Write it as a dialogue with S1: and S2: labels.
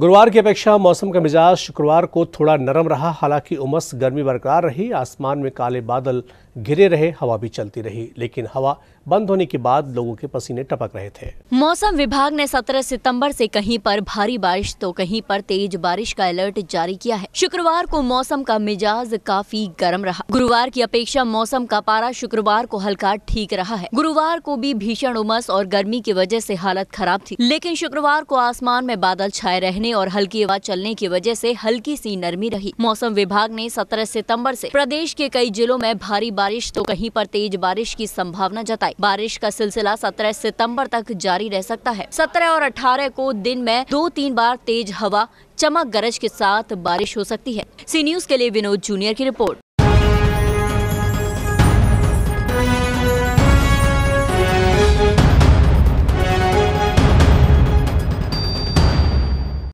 S1: गुरुवार की अपेक्षा मौसम का मिजाज शुक्रवार को थोड़ा नरम रहा हालांकि उमस गर्मी बरकरार रही आसमान में काले बादल घिरे रहे हवा भी चलती रही लेकिन हवा बंद होने के बाद लोगों के पसीने टपक रहे थे
S2: मौसम विभाग ने 17 सितंबर से कहीं पर भारी बारिश तो कहीं पर तेज बारिश का अलर्ट जारी किया है शुक्रवार को मौसम का मिजाज काफी गर्म रहा गुरुवार की अपेक्षा मौसम का पारा शुक्रवार को हल्का ठीक रहा है गुरुवार को भी भीषण उमस और गर्मी की वजह ऐसी हालत खराब थी लेकिन शुक्रवार को आसमान में बादल छाए रहने रहने और हल्की हवा चलने की वजह से हल्की सी नरमी रही मौसम विभाग ने 17 सितंबर से प्रदेश के कई जिलों में भारी बारिश तो कहीं पर तेज बारिश की संभावना जताई बारिश का सिलसिला 17 सितंबर तक जारी रह सकता है 17 और 18 को दिन में दो तीन बार तेज हवा चमक गरज के साथ बारिश हो सकती है सी न्यूज के लिए विनोद जूनियर की रिपोर्ट